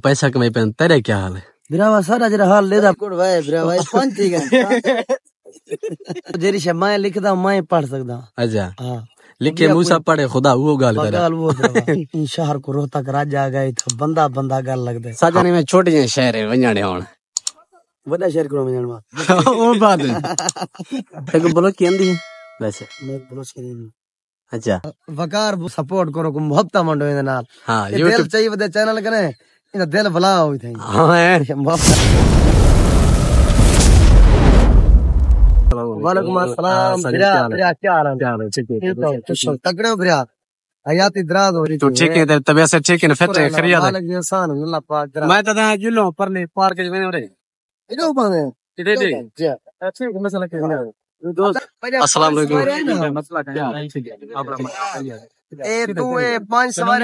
पैसा कमाई पे तेरे क्या हाल है बिरावा सारा जरा हाल लेदा कुड़ भाई बिरावा पंच ही गए जेरी शे लिखदा मैं पढ़ सकदा अच्छा हां लिखे मूसा पढ़े खुदा वो गाल करे गाल वो इन शहर को रोहतक राजा गए था बंदा बंदा गाल लगदे सजाने में छोटे शहर है वणने होन बड़ा शहर करो वणन मा ओ बात है बोलो की वैसे मैं बोलो की अच्छा वकार सपोर्ट करो को मोहब्बत मंडो इन नाल हां यूट्यूब चाहिए बदे चैनल कने इन दिल ਭਲਾ हो थे हां ਐ वालेकुम हाँ, अस्सलाम बिरा बिरा क्या हाल है तो, ठीक है तो तगड़े हो बिरा हयात इदराज हो रही तो ठीक है तो तब ऐसे ठीक है फिट है खरिया है वालेकुम अस्सलाम अल्लाह पाक मैं तो ना जुलो पर ले पार्क में बने हो रे इदो बने इदे दे अच्छा मसला क्या है हाँ। दोस्त अस्सलाम वालेकुम मसला क्या है आप बाला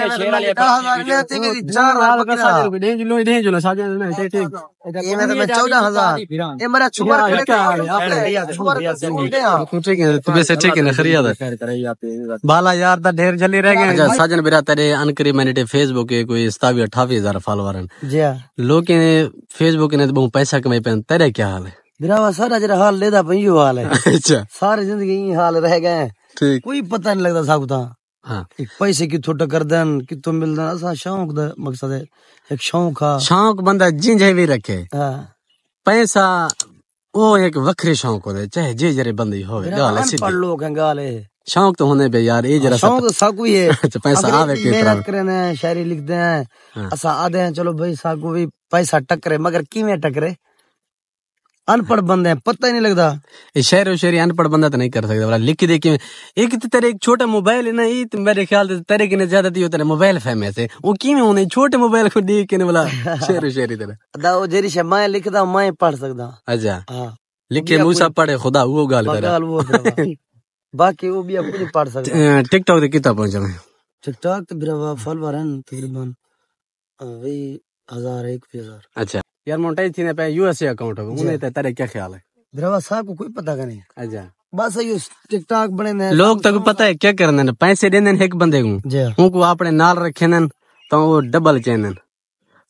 यार ढेर रह गए अच्छा, साजन बिरा तेरे अनकरी मैंने फेसबुक कोई फॉलोअर लोग फेसबुक ने बहुत पैसा कमाई पे तेरे क्या हाल है बिरावा सारा जरा हाल लेदा हाल है अच्छा। सारी जिंदगी हाल रह गए कोई पता नहीं लगता साबुता हाँ। एक पैसे कितो टकरदन कितो मिलदन असा शौक दा मकसद है एक शौक हा शौक बंदा जिंजे भी रखे हाँ। पैसा वो एक वखरे शौक होते चाहे जे जरे बंदी हो गाल सिद्ध पढ़ लोग हैं गाल है शौक तो होने बे यार ये हाँ, जरा शौक तो सब ही है अच्छा, पैसा आवे के मेहनत करने शायरी लिखते हैं हाँ। असा आदे हैं चलो भाई साकू भी पैसा टकरे मगर किवें टकरे अनपढ़ बंदा है पता ही नहीं लगता शहर शहरी अनपढ़ बंदा तो नहीं कर सकता लिख दे कि एक तो तेरे एक छोटा मोबाइल है ना ये तो मेरे ख्याल से तेरे कि ज्यादा थी तेरे मोबाइल फेम है वो कि होने छोटे मोबाइल को देख के बोला शहर शेरी तेरे दा वो जेरी शे मैं लिखदा मैं पढ़ सकता अच्छा हां लिख के मूसा पढ़े खुदा वो गाल कर बाकी वो भी आप कुछ पढ़ सकदा हाँ, टिकटॉक ते कितना पहुंचा मैं टिकटॉक तो बिरवा फॉलोवर हैं तकरीबन अभी हजार एक हजार अच्छा यार मोटाई थी पे यूएसए अकाउंट है उन्हें तेरे क्या ख्याल है दरवा साहब को कोई पता का नहीं अच्छा बस ये टिकटॉक बने ने लोग तक पता है क्या करने ने पैसे देने ने एक बंदे को उनको अपने नाल रखे ने तो वो डबल चेन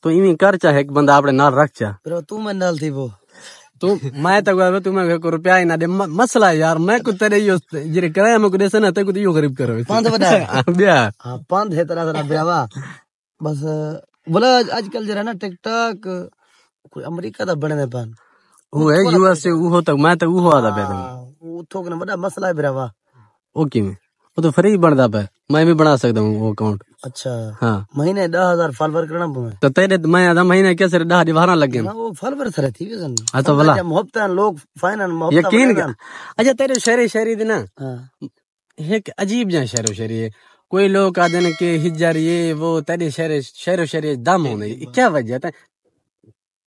तो इवी कर चाहे एक बंदा अपने नाल रख चा तू मैं नाल थी वो तू मैं तो बाबा तू मैं को रुपया ना दे मसला यार मैं को तेरे यो जे कराया मैं को देसे ना ते को यो गरीब करो पांच बता ब्या हां पांच है तरह तरह ब्यावा बस बोला आजकल जरा ना टिकटॉक कोई अमेरिका दा बने बन ओ है यूएसए ओ वो तक मैं हाँ, तो ओ आदा पे ओ थोक ने बड़ा मसला है भरावा ओ किवें ओ तो फ्री बनदा पे मैं भी बना सकदा हूं वो अकाउंट अच्छा हां महीने 10000 फॉलोअर करना पवे तो तेरे मैं आदा महीने कैसे 10 दीवारा लगे ना वो फॉलोअर सर थी सन हां तो भला मोहब्बत लोग फाइनल मोहब्बत यकीन कर अच्छा तेरे शहर शहरी दिन हां एक अजीब जा शहर शहरी है कोई लोग आदन के कि हिजर ये वो तेरे शहर शहर शहर दम होने क्या वजह है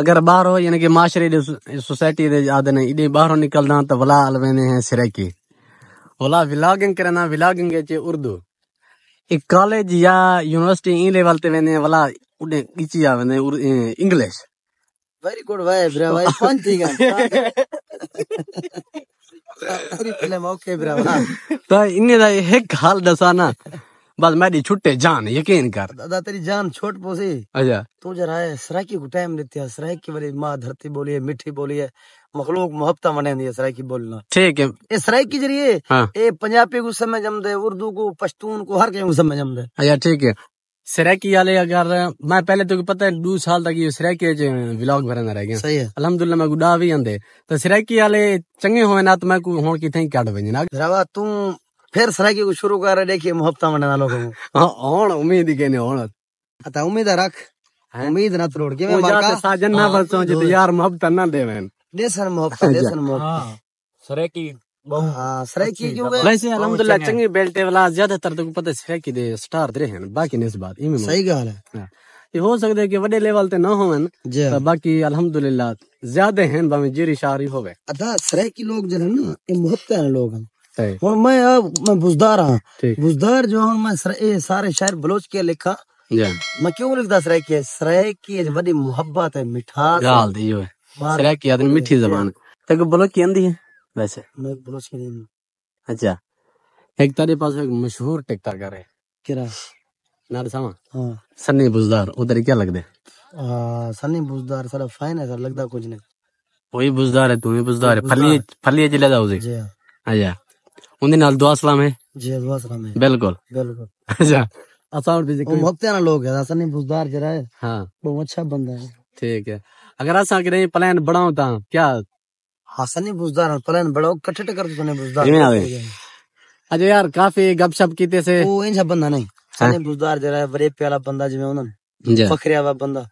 अगर ॿार यानी कि माशरे ॾे सोसाइटी ॾे आदन इॾे ॿाहिरां निकरंदा तो वला अलवेने हैं सिरकी वला विलागिंग करना विलागिंग अचे उर्दू एक कॉलेज या यूनिवर्सिटी ई लेवल ते वेने वला उडे ॻिची या वेंदे इंग्लिश वेरी गुड भाई ब्रा भाई फन थी गया पूरी फिल्म ओके ब्रा तो इने दा एक हाल दसा ना बस मेरी छुट्टे जान यकीन कर दादा तेरी जान छोट पोसी अच्छा तू जरा है सराकी को टाइम देती है सराकी वाली माँ धरती बोली है मीठी बोली है मखलूक मोहब्बत मने दी है सराकी बोलना ठीक है ये सराकी जरिए हाँ। ये पंजाबी को समझ हम दे उर्दू को पश्तून को हर के को समझ हम दे अच्छा ठीक है सराकी वाले अगर मैं पहले तो पता है दो साल तक ये सराकी व्लॉग भरन रह गए सही है अल्हम्दुलिल्लाह मैं गुडा भी आंदे तो सराकी वाले चंगे होए ना तो मैं को होन की थई काट वञना रावा तू फिर ಸರಾಗಿ ಶುರು शुरू कर ಮೊಹಬ್ತಾ ಮನೆ मोहब्बत देसन मोहब्बत सरे की हाँ सरे हाँ, बाकी ने इस है हाँ। हो ना बाकी अल्हम्दुलिल्लाह ज्यादा हैं बामे जिरी सरे की लोग मोहब्बत लोग हैं हूँ मैं अब मैं बुजदार हाँ बुजदार जो हूँ मैं सर, सारे शायर बलोच के लिखा मैं क्यों लिखता सराय की सराय की बड़ी मोहब्बत है मिठास गाल दी है सराय की आदमी मीठी जबान तक बलोच की आंदी है वैसे मैं बलोच की नहीं अच्छा एक तारे पास एक मशहूर टिकटॉकर है किरा नारसावा हां सन्नी बुजदार उधर क्या लगदे हां सन्नी बुजदार सारा फाइन है सर लगदा कुछ नहीं कोई बुजदार है तू ही बुजदार है फली फली जिले दा उसे जी हां अच्छा ਉਹਦੇ ਨਾਲ ਦੁਆ ਸਲਾਮ ਹੈ ਜੀ ਦੁਆ ਸਲਾਮ ਹੈ ਬਿਲਕੁਲ ਬਿਲकुल अच्छा आसान भी वो भगते ना लोग है ऐसा नहीं बुजदार जरा है हाँ बहुत अच्छा बंदा है ठीक है अगर ऐसा करें प्लान बढ़ाओ तो क्या हसन ही बुजदार प्लान बढ़ाओ कट्ठे कर दो तने बुजदार जिम्मे आवे अजय अच्छा यार काफी गपशप कीते से वो इन सब बंदा नहीं सने हाँ। बुजदार जरा है बड़े प्यारा बंदा जिम्मे उनन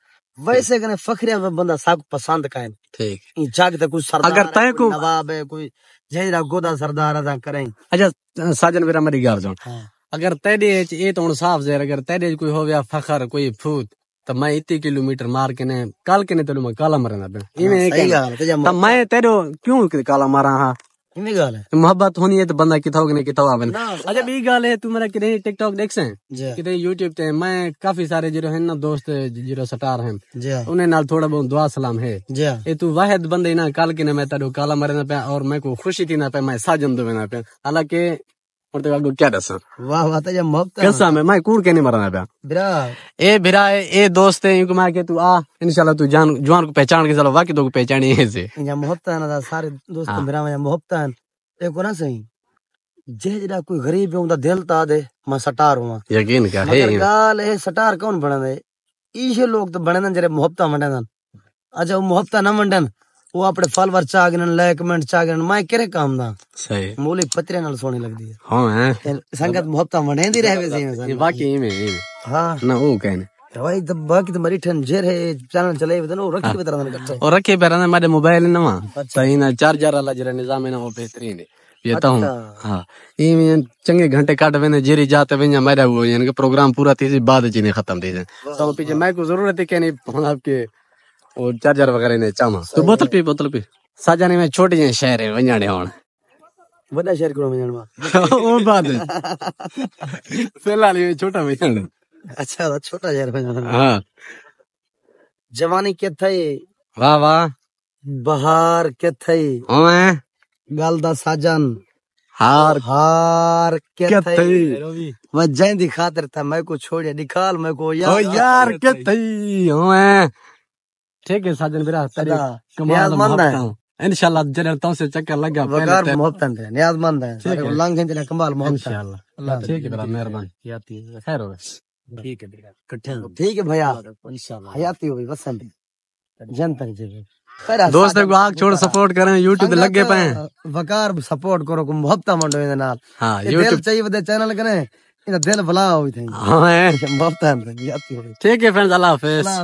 वैसे कने फखरिया में बंदा सब पसंद का है ठीक जाग तक कुछ सरदार अगर तय को नवाब है कोई जहीरा गोदा सरदार अदा करे अच्छा साजन मेरा मरी गाल जान हाँ। अगर तेरे ए तो साफ जहर अगर तेरे कोई हो गया फखर कोई फूत तो मैं इतने किलोमीटर मार के ने कल के ने तो मैं काला मरना पे इमे इवें मैं तेरे क्यों काला मारा हां मोहब्बत होनी है तो बंदा किथाओ कि नहीं किथाओ आवे अच्छा बी गाल है तू मेरा कितने टिकटॉक देख से कितने यूट्यूब ते मैं काफी सारे जीरो हैं ना दोस्त जीरो सटार हैं उन्हें नाल थोड़ा बहुत दुआ सलाम है ये तू वाहिद बंदे ना काल ना मैं तारो काला मरना पे और मैं को खुशी थी ना पे मैं साजन दो ना पे हालांकि ಪುರ್ತಗಾಗ ಕ್ಯಾಡಸ್ वा वाह तो जब मग तो कैसा मैं मैं कूड़ के नहीं मराना प्या बिरा ए भिरा ए दोस्त है इनको मैं के तू आ इंशाल्लाह तू जान जुआन को पहचान के चलो वाकई तो को पहचानी है से या मोहब्बत है ना दा, तो सारे दोस्त हाँ। बिरा में मोहब्बत है देखो ना सही जे जड़ा कोई गरीब है उनदा तो दिल ता दे मैं सटार हुआ यकीन क्या है मगर गाल है सटार कौन बना दे ई लोग तो बने ना जरे मोहब्बत मंडन अच्छा वो मोहब्बत ना मंडन वो अपने फल वर चागन ਆਪਣੇ ਫਾਲੋਅਰ चागन ਲਾਇਕ ਕਮੈਂਟ काम दा सही मूली ਦਾ नाल ਮੂਲਿਕ लगदी है हां है संगत ਹਾਂ बने दी रहवे सी ये बाकी ਵਾਕਈ ਮੈਂ हां ना वो कहने भाई तो बाकी तो मरी ठन ठंजेर है चैनल चले वे तो रखे बता रहा था और रखे बता रहा मारे मोबाइल ना वहां अच्छा। सही ना चार्जर वाला जरा निजाम है ना वो बेहतरीन है ये तो हां ये चंगे घंटे काट वे ने जेरी जाते वे मेरा वो यानी कि प्रोग्राम पूरा थी बाद जी ने खत्म दे दे तो पीछे मैं को जरूरत है कहने आपके और चार्जर वगैरह ने चामा तो बोतल पे बोतल पे साजाने में छोटे जे शहर है वञाणे होण बड़ा शहर करो वञण मां ओ बात फैला ले छोटा वञण अच्छा तो छोटा शहर वञण हां जवानी के थई वाह वाह बहार के थई ओए गल दा साजन हार हार के थई मैं जैन दी खातिर था मैं को छोड़े निकाल मैं को यार ओ यार के थई ओए ठीक है साजन बिरा मेरा कमाल है इंशाल्लाह जरा तो से चक्कर लग गया पहले वकार मोहब्बत है मान नियाजमंद है लंग से कमाल मोहब्बत इंशाल्लाह अल्लाह ठीक है मेरा मेहरबान याती खैर हो ठीक है ठीक है भैया इंशाल्लाह हयाती हो बस गई जन तक जी दोस्तों को आग छोड़ सपोर्ट करें यूट्यूब गए पाए वकार सपोर्ट करो को मोहब्बत मंडो इन नाल हां यूट्यूब चाहिए बदे चैनल करें इन दिल भला हो थे हां मोहब्बत है ठीक है फ्रेंड्स अल्लाह हाफिज़